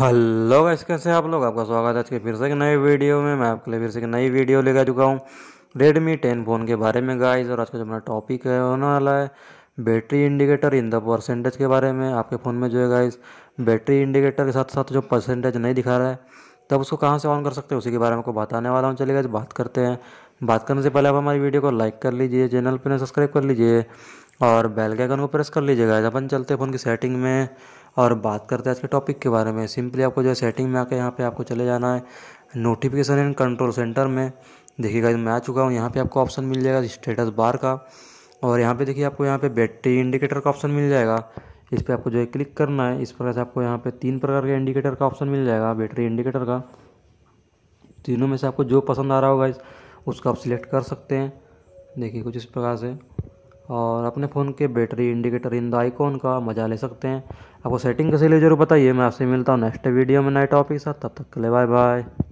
hello guys कैसे आप लोग आपका स्वागत है आज के फिर से एक नए वीडियो में मैं आपके लिए फिर से एक नई वीडियो लेकर चुका हूँ रेडमी टेन फ़ोन के बारे में गाइस और आज का जो मेरा टॉपिक है होने वाला है battery indicator in the percentage के बारे में आपके फ़ोन में जो है गाइस बैटरी इंडिकेटर के साथ साथ जो परसेंटेज नहीं दिखा रहा है तब उसको कहाँ से ऑन कर सकते हैं उसी के बारे में आपको बताने वाला हूँ चलिए गाइस बात करते हैं बात करने से पहले आप हमारी वीडियो को लाइक कर लीजिए चैनल पर सब्सक्राइब कर लीजिए और बेल के आइकन को प्रेस कर लीजिएगा अपन चलते हैं फ़ोन की सेटिंग में और बात करते हैं आज के टॉपिक के बारे में सिंपली आपको जो है सेटिंग में आकर यहाँ पे आपको चले जाना है नोटिफिकेशन एंड कंट्रोल सेंटर में देखिएगा मैं आ चुका हूँ यहाँ पे आपको ऑप्शन मिल जाएगा स्टेटस बार का और यहाँ पे देखिए आपको यहाँ पे बैटरी इंडिकेटर का ऑप्शन मिल जाएगा इस पर आपको जो है क्लिक करना है इस प्रकार से आपको यहाँ पर तीन प्रकार के इंडिकेटर का ऑप्शन मिल जाएगा बैटरी इंडिकेटर का तीनों में से आपको जो पसंद आ रहा होगा उसका आप सिलेक्ट कर सकते हैं देखिए कुछ इस प्रकार से और अपने फ़ोन के battery indicator in the icon का मजा ले सकते हैं आपको सेटिंग कैसे ले जरूर बताइए मैं आपसे मिलता हूँ नेक्स्ट वीडियो में नए टॉपिक के साथ तब तक के लिए बाय बाय